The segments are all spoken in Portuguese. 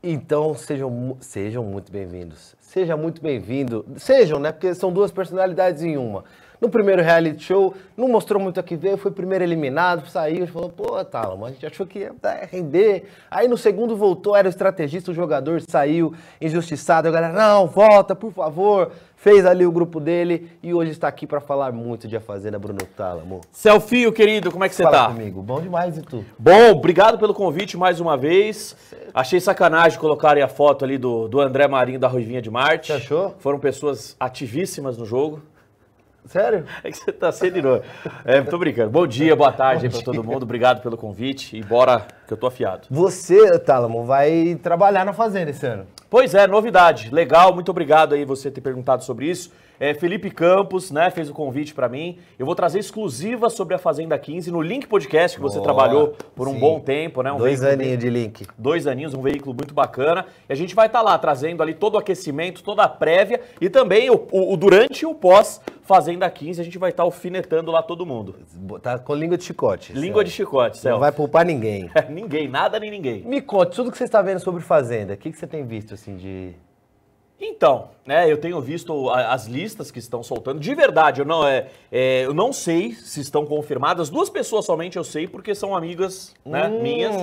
Então, sejam, sejam muito bem-vindos. Seja muito bem-vindo. Sejam, né? Porque são duas personalidades em uma. No primeiro reality show, não mostrou muito a que ver, foi primeiro eliminado, saiu, falou, pô, tá, amor a gente achou que ia é, render. Aí no segundo voltou, era o estrategista, o jogador saiu, injustiçado, a galera, não, volta, por favor. Fez ali o grupo dele e hoje está aqui para falar muito de A Fazenda, Bruno Tálamo. Selfio, querido, como é que você Fala tá? comigo, bom demais e tu? Bom, obrigado pelo convite mais uma vez. Você... Achei sacanagem colocarem a foto ali do, do André Marinho da Ruivinha de Marte. Você achou? Foram pessoas ativíssimas no jogo. Sério? É que você tá sendo irônico. É, tô brincando. Bom dia, boa tarde para todo mundo. Obrigado pelo convite e bora porque eu tô afiado. Você, Talamo vai trabalhar na fazenda esse ano. Pois é, novidade. Legal, muito obrigado aí você ter perguntado sobre isso. É, Felipe Campos, né, fez o convite para mim. Eu vou trazer exclusiva sobre a Fazenda 15 no Link Podcast, que você oh, trabalhou por um bom tempo, né? Um dois aninhos de Link. Dois aninhos, um veículo muito bacana. E a gente vai estar tá lá trazendo ali todo o aquecimento, toda a prévia e também o, o, o durante e o pós Fazenda 15. A gente vai estar tá alfinetando lá todo mundo. Tá com língua de chicote. Língua céu. de chicote, Céu. Não vai poupar ninguém. É ninguém, nada nem ninguém. Me conte, tudo que você está vendo sobre Fazenda, o que, que você tem visto assim de. Então, né, eu tenho visto as listas que estão soltando. De verdade, eu não, é, é, eu não sei se estão confirmadas. Duas pessoas somente eu sei, porque são amigas né, hum. minhas.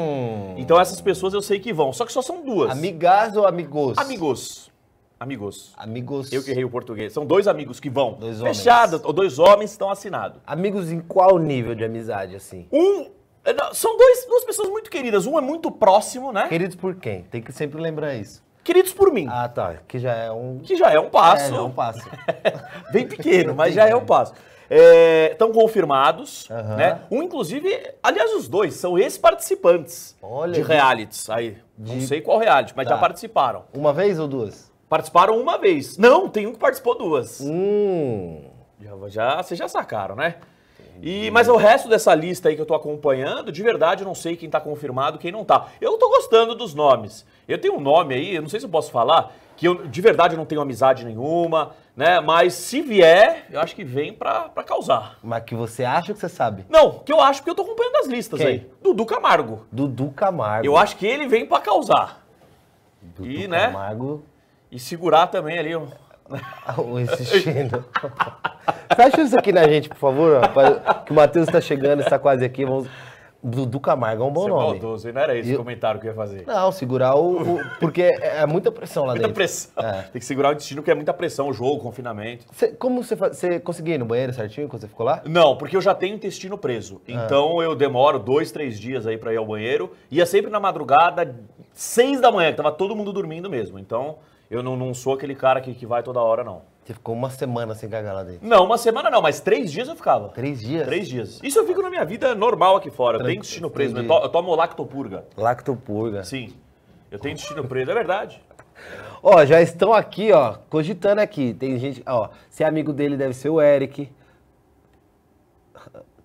Então essas pessoas eu sei que vão. Só que só são duas. Amigas ou amigos? Amigos. Amigos. Amigos. Eu que errei o português. São dois amigos que vão. Dois homens. Fechados, ou dois homens estão assinados. Amigos em qual nível de amizade, assim? Um é, são dois, duas pessoas muito queridas. Um é muito próximo, né? Queridos por quem? Tem que sempre lembrar isso. Queridos por mim. Ah, tá. Que já é um. Que já é um passo. É, é um passo. Bem pequeno, mas já é um passo. Estão é, confirmados, uhum. né? Um, inclusive, aliás, os dois são ex-participantes de realities. Aí, de... não sei qual reality, mas tá. já participaram. Uma vez ou duas? Participaram uma vez. Não, tem um que participou duas. Hum. Já, já, vocês já sacaram, né? E, mas o resto dessa lista aí que eu estou acompanhando, de verdade, eu não sei quem está confirmado, quem não está. Eu estou gostando dos nomes. Eu tenho um nome aí, eu não sei se eu posso falar, que eu de verdade eu não tenho amizade nenhuma, né? Mas se vier, eu acho que vem pra, causar. Mas que você acha que você sabe? Não, que eu acho porque eu tô acompanhando as listas Quem? aí. Dudu Camargo. Dudu Camargo. Eu acho que ele vem pra causar. Dudu e, né? Camargo. Né, e segurar também ali, Ah, o insistindo. Fecha isso aqui na gente, por favor, rapaz, que o Matheus está chegando, está quase aqui, vamos... Dudu Camargo é um bom Você é nome. Maldoso, não era esse eu... comentário que eu ia fazer. Não, segurar o. o porque é, é muita pressão lá muita dentro. Muita pressão. É. Tem que segurar o destino, porque é muita pressão, o jogo, o confinamento. Cê, como você Você conseguia ir no banheiro certinho quando você ficou lá? Não, porque eu já tenho intestino preso. Ah. Então eu demoro dois, três dias aí para ir ao banheiro. Ia sempre na madrugada, seis da manhã, que tava todo mundo dormindo mesmo. Então. Eu não, não sou aquele cara que, que vai toda hora, não. Você ficou uma semana sem cagar lá dentro? Não, uma semana não, mas três dias eu ficava. Três dias? Três dias. Isso eu fico na minha vida normal aqui fora. Eu tenho intestino preso. Eu, to, eu tomo lactopurga. Lactopurga? Sim. Eu tenho intestino preso, é verdade. Ó, já estão aqui, ó, cogitando aqui. Tem gente, ó, se é amigo dele deve ser o Eric.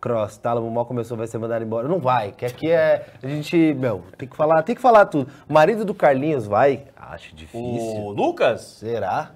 Cross, Tálamo mal começou, vai ser mandado embora. Não vai, que aqui é. A gente, meu, tem que falar, tem que falar tudo. marido do Carlinhos vai? Acho difícil. O Lucas? Será?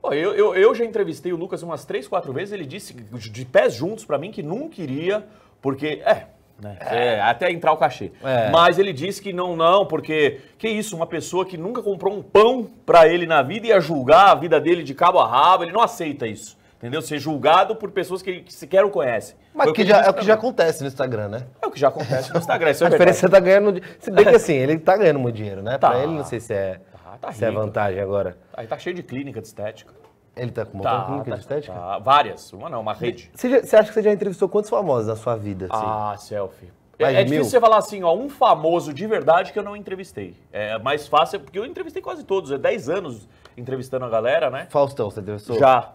Pô, eu, eu, eu já entrevistei o Lucas umas três, quatro vezes. Ele disse de pés juntos para mim que nunca iria, porque. É, né, é, é, até entrar o cachê. É. Mas ele disse que não, não, porque que isso, uma pessoa que nunca comprou um pão para ele na vida ia julgar a vida dele de cabo a rabo, ele não aceita isso entendeu? Ser julgado por pessoas que, sequer o conhecem. Mas que, que já, é o que já acontece no Instagram, né? É o que já acontece no Instagram, isso é A diferença está é tá ganhando... Se bem é. que assim, ele tá ganhando muito dinheiro, né? Tá. ele, não sei se é, tá, tá se é vantagem agora. Aí tá cheio de clínica de estética. Ele tá com uma tá, clínica tá, de estética? Tá. Várias, uma não, uma rede. Você, você acha que você já entrevistou quantos famosos na sua vida? Assim? Ah, selfie. é, é difícil você falar assim, ó, um famoso de verdade que eu não entrevistei. É mais fácil, porque eu entrevistei quase todos, é 10 anos entrevistando a galera, né? Faustão, você entrevistou? Já.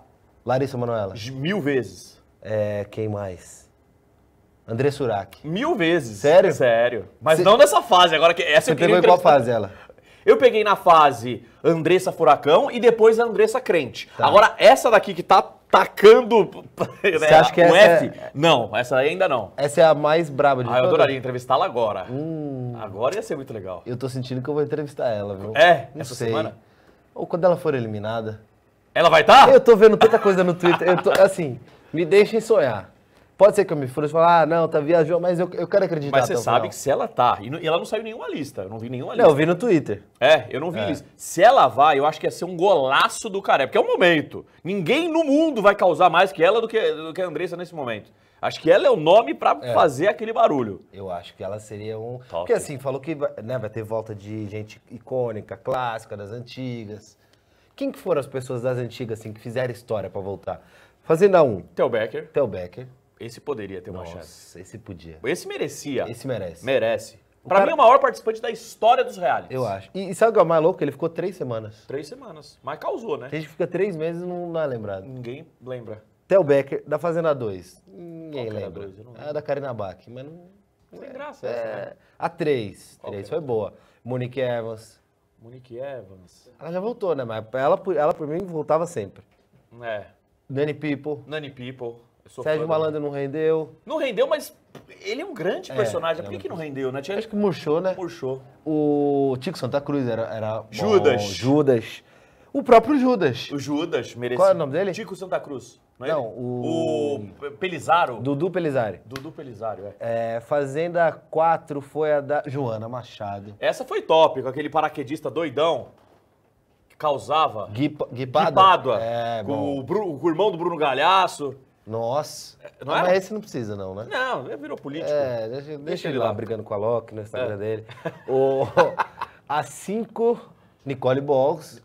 Larissa Manoela. Mil vezes. É, quem mais? André Surak. Mil vezes. Sério? Sério. Mas Cê... não nessa fase, agora que essa Você eu queria... Você pegou em qual fase ela? Eu peguei na fase Andressa Furacão e depois a Andressa Crente. Tá. Agora, essa daqui que tá tacando Você né, acha que um essa é F, é... não, essa ainda não. Essa é a mais braba de ah, eu adoraria entrevistá-la agora. Hum. Agora ia ser muito legal. Eu tô sentindo que eu vou entrevistar ela, viu? É? Não essa sei. semana? Ou quando ela for eliminada. Ela vai estar? Tá? Eu tô vendo tanta coisa no Twitter. Eu tô, assim, me deixem sonhar. Pode ser que eu me fure e falar, ah, não, tá viajando, mas eu, eu quero acreditar. Mas você sabe final. que se ela tá, e, ela não saiu nenhuma lista, eu não vi nenhuma lista. Não, eu vi no Twitter. É, eu não vi é. Se ela vai, eu acho que ia ser um golaço do Careca, é porque é um momento. Ninguém no mundo vai causar mais que ela do que, do que a Andressa nesse momento. Acho que ela é o nome para é. fazer aquele barulho. Eu acho que ela seria um... Top. Porque assim, falou que né, vai ter volta de gente icônica, clássica, das antigas. Quem que foram as pessoas das antigas, assim, que fizeram história para voltar? Fazenda 1. Theo Becker. Becker. Esse poderia ter uma Nossa, chance. Esse podia. Esse merecia. Esse merece. Merece. Para cara... mim, é o maior participante da história dos reais. Eu acho. E, e sabe o que é o mais louco? Ele ficou três semanas. Três semanas. Mas causou, né? A gente fica três meses e não, não é lembrado. Ninguém lembra. Theo Becker, da Fazenda 2. Ninguém Qual é lembra. Dois? É da Karina Bach, mas não... Não tem graça é, essa, né? É, a 3. Três. três é? foi boa. Monique Evans. Monique Evans. Ela já voltou, né? Mas ela, ela por mim voltava sempre. É. Nanny People. Nanny People. Sérgio Malandro não rendeu. Não rendeu, mas ele é um grande é, personagem. É, Por que, que não rendeu, né? Tinha... Acho que murchou, né? Murchou. O Tico Santa Cruz era, era Judas. Bom, Judas. O próprio Judas. O Judas merecia. Qual é o nome dele? Tico Santa Cruz. Não, é não o... o Pelizaro. Dudu Pelizari. Dudu Pelizari, é. é. Fazenda 4 foi a da Joana Machado. Essa foi top, com aquele paraquedista doidão que causava. Guip... Guipado. Guipado. É, com o, o irmão do Bruno Galhaço. Nossa. É, não, não ah, mas esse não precisa, não, né? Não, ele virou político. É, deixa, deixa, deixa ele lá, lá brigando com a Loki no Instagram é. dele. o, a 5, Nicole Bolls,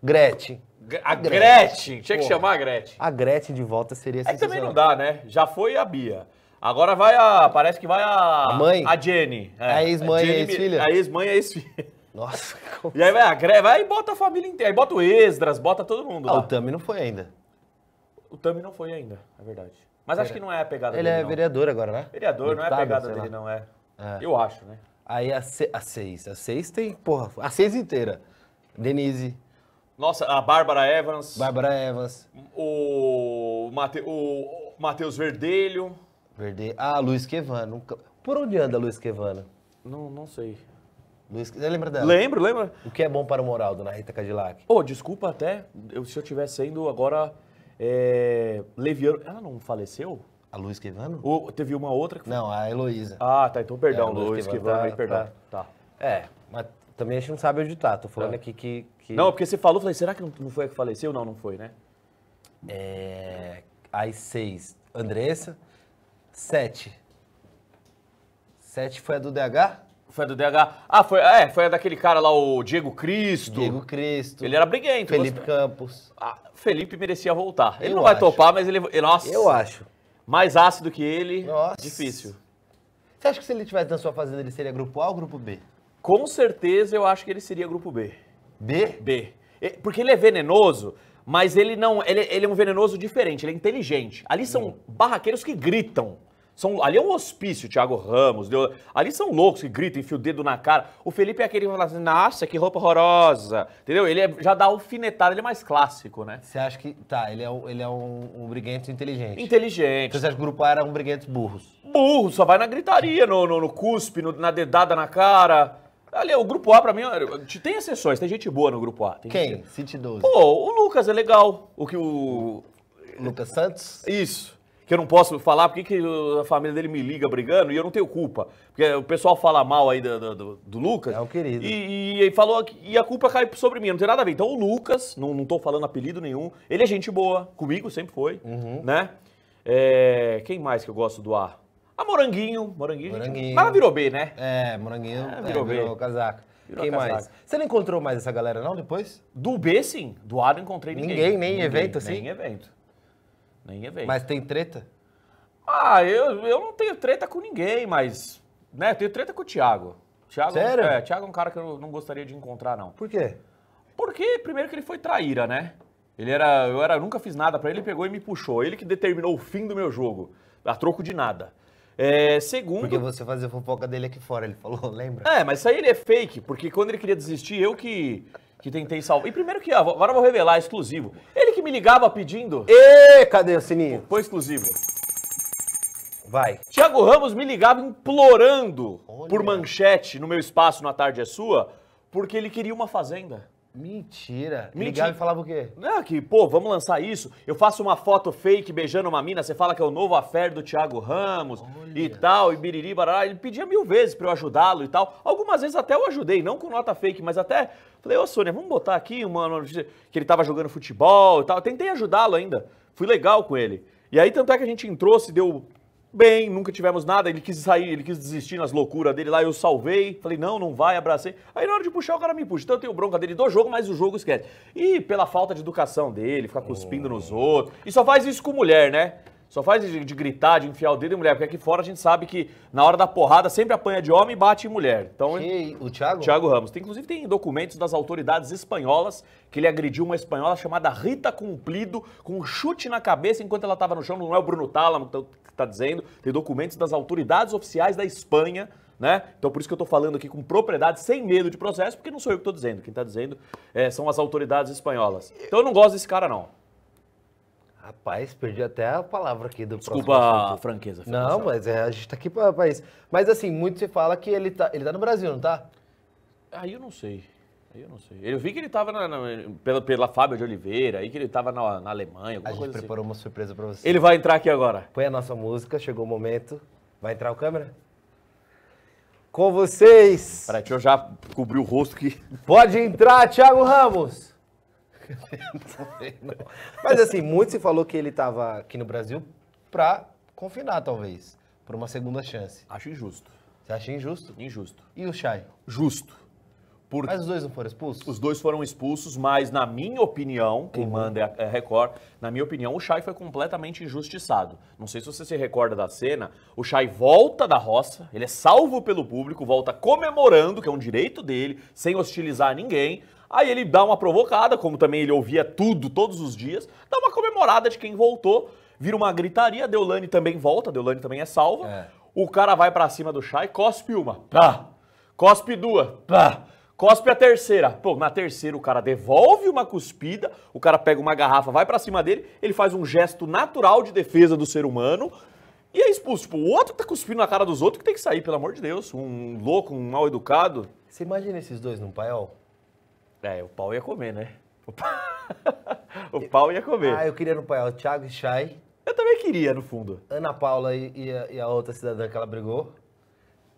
Gretchen. A Gretchen. Gretchen. Tinha que chamar a Gretchen. A Gretchen de volta seria É também não dá, né? Já foi a Bia. Agora vai a. Parece que vai a. A mãe? A Jenny. É. A ex-mãe e ex-filha? A ex-mãe e ex-filha. Nossa, como... E aí vai a Gretchen, vai e bota a família inteira. Aí bota o Esdras, bota todo mundo. Ah, lá. Né? o Tami não foi ainda. O Tami não foi ainda, é verdade. Mas Vere... acho que não é a pegada Ele dele. Ele é não. vereador agora, né? Vereador, Deputado, não é a pegada dele, lá. não é. é. Eu acho, né? Aí a, C... a seis. A seis tem, porra, a seis inteira. Denise. Nossa, a Bárbara Evans. Bárbara Evans. O, Mate, o Matheus Verdelho. Verde... Ah, Luiz Quevano. Por onde anda Luiz Quevano? Não, não sei. Luiz... Lembra dela? Lembro, lembro. O que é bom para o Moraldo, na Rita Cadillac? Ô, oh, desculpa até, eu, se eu estiver sendo agora é, leviano. Ela não faleceu? A Luiz Quevano? Ou teve uma outra que foi... Não, a Heloísa. Ah, tá, então perdão, é, Luiz Quevano, tá, tá, perdão. Tá. tá. É, mas também a gente não sabe onde tá. Tô falando é. aqui que, que... Não, porque você falou, falei, será que não, não foi a que faleceu? Não, não foi, né? É... Aí seis, Andressa. Sete. Sete foi a do DH? Foi a do DH. Ah, foi, é, foi a daquele cara lá, o Diego Cristo. Diego Cristo. Ele era briguento. Felipe você... Campos. Ah, Felipe merecia voltar. Ele eu não vai topar, mas ele... Nossa. Eu acho. Mais ácido que ele. Nossa. Difícil. Você acha que se ele tivesse na sua fazenda, ele seria grupo A ou grupo B? Com certeza eu acho que ele seria grupo B. B? B. Porque ele é venenoso, mas ele não. Ele, ele é um venenoso diferente, ele é inteligente. Ali são hum. barraqueiros que gritam. São, ali é um hospício, Thiago Ramos. ali são loucos que gritam, enfiam o dedo na cara. O Felipe é aquele que fala assim, nossa, que roupa horrorosa. Entendeu? Ele é, já dá alfinetada, ele é mais clássico, né? Você acha que. Tá, ele é, ele é um, um briguento inteligente. Inteligente. Então, você acha que o grupo A era um briguento burros? Burro, só vai na gritaria, no, no, no cuspe, no, na dedada na cara. Ali, o grupo A, pra mim, tem exceções, tem gente boa no grupo A. Quem? Gente... City 12. Pô, o Lucas é legal. O que o. Lucas Santos? Isso. Que eu não posso falar porque que a família dele me liga brigando e eu não tenho culpa. Porque o pessoal fala mal aí do, do, do Lucas. É o querido. E, e, falou e a culpa cai sobre mim, não tem nada a ver. Então o Lucas, não, não tô falando apelido nenhum, ele é gente boa, comigo sempre foi, uhum. né? É, quem mais que eu gosto do A? A ah, Moranguinho, Moranguinho, moranguinho. Gente... mas ela virou B, né? É, Moranguinho ah, é, virou, é, B. virou casaca. Virou Quem casaca. mais? Você não encontrou mais essa galera não depois? Do B, sim. Do A não encontrei ninguém. Ninguém, nem ninguém, evento assim? Nem evento. Nem evento. Mas tem treta? Ah, eu, eu não tenho treta com ninguém, mas... Né, eu tenho treta com o Thiago. Thiago é Sério? É, Thiago é um cara que eu não gostaria de encontrar, não. Por quê? Porque, primeiro, que ele foi traíra, né? Ele era... Eu era, nunca fiz nada para ele, ele pegou e me puxou. Ele que determinou o fim do meu jogo. A troco de nada. É, segundo. Porque você fazia fofoca dele aqui fora, ele falou, lembra? É, mas isso aí ele é fake, porque quando ele queria desistir, eu que. Que tentei salvar. E primeiro que, ó, agora eu vou revelar, exclusivo. Ele que me ligava pedindo. Ê, cadê o sininho? Foi exclusivo. Vai. Tiago Ramos me ligava implorando Olha. por manchete no meu espaço na tarde é sua, porque ele queria uma fazenda. Mentira. Mentira. Ligava e falava o quê? Não, que, pô, vamos lançar isso. Eu faço uma foto fake beijando uma mina, você fala que é o novo affair do Thiago Ramos Olha. e tal, e biriri, barará. Ele pedia mil vezes pra eu ajudá-lo e tal. Algumas vezes até eu ajudei, não com nota fake, mas até falei, ô Sônia, vamos botar aqui uma notícia que ele tava jogando futebol e tal. Eu tentei ajudá-lo ainda. Fui legal com ele. E aí, tanto é que a gente entrou, se deu bem, nunca tivemos nada. Ele quis sair, ele quis desistir nas loucuras dele lá, eu salvei. Falei, não, não vai, abracei. Aí na hora de puxar, o cara me puxa. Então eu tenho bronca dele do jogo, mas o jogo esquece. E pela falta de educação dele, ficar cuspindo oh. nos é. outros. E só faz isso com mulher, né? Só faz de, de gritar, de enfiar o dedo em mulher, porque aqui fora a gente sabe que na hora da porrada sempre apanha de homem e bate em mulher. Então, o Thiago? Thiago Ramos. Tem, inclusive tem documentos das autoridades espanholas que ele agrediu uma espanhola chamada Rita Cumplido com um chute na cabeça enquanto ela estava no chão. Não é o Bruno Tálamo, então está dizendo, tem documentos das autoridades oficiais da Espanha, né? Então por isso que eu estou falando aqui com propriedade, sem medo de processo, porque não sou eu que estou dizendo, quem está dizendo é, são as autoridades espanholas. Então eu não gosto desse cara não. Rapaz, perdi até a palavra aqui do Desculpa a franqueza. Não, mas é, a gente está aqui para isso. Mas assim, muito se fala que ele está ele tá no Brasil, não tá? Aí eu não sei. Aí eu não sei. Eu vi que ele estava pela, pela Fábio de Oliveira, aí que ele estava na, na, Alemanha. Alguma a gente assim. preparou assim. uma surpresa para você. Ele vai entrar aqui agora. Põe a nossa música, chegou o momento. Vai entrar o câmera? Com vocês! Peraí, deixa eu já cobrir o rosto que. Pode entrar, Thiago Ramos! não. Mas assim, muito se falou que ele estava aqui no Brasil para confinar, talvez, por uma segunda chance. Acho injusto. Você acha injusto? Injusto. E o Chay? Justo. Por... Mas os dois não foram expulsos? Os dois foram expulsos, mas na minha opinião, quem uhum. manda é, é a Record, na minha opinião, o Chay foi completamente injustiçado. Não sei se você se recorda da cena, o Chay volta da roça, ele é salvo pelo público, volta comemorando, que é um direito dele, sem hostilizar ninguém. Aí ele dá uma provocada, como também ele ouvia tudo todos os dias, dá uma comemorada de quem voltou, vira uma gritaria, Deolane também volta, Deolane também é salva. É. O cara vai para cima do Chay, cospe uma, pá! Cospe duas, pá! Cospe a terceira. Pô, na terceira o cara devolve uma cuspida, o cara pega uma garrafa, vai para cima dele, ele faz um gesto natural de defesa do ser humano e é expulso. Tipo, o outro tá cuspindo na cara dos outros que tem que sair, pelo amor de Deus. Um louco, um mal educado. Você imagina esses dois num paiol? É, o pau ia comer, né? O pau, o pau ia comer. Ah, eu queria no paiol Thiago e Chay. Eu também queria, no fundo. Ana Paula e, e, a, e a outra cidadã que ela brigou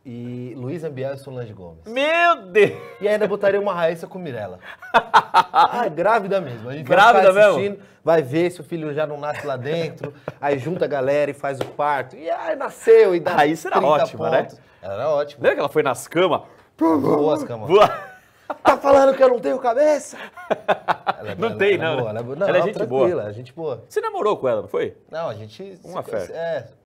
e Luísa Biel e Solange Gomes. Meu Deus! E ainda botaria uma Raíssa com Mirella. Ah, grávida mesmo. A gente grávida vai mesmo? Vai ver se o filho já não nasce lá dentro. aí junta a galera e faz o parto. E aí nasceu e dá aí era ótima, né? Ela era ótima. Lembra que ela foi nas camas? Voou as camas. Tá falando que eu não tenho cabeça? Ela, é não ela, tem, ela é não. É boa, ela, é, não, ela é gente boa. Ela é gente boa. Você namorou com ela, não foi? Não, a gente. Uma fé. É,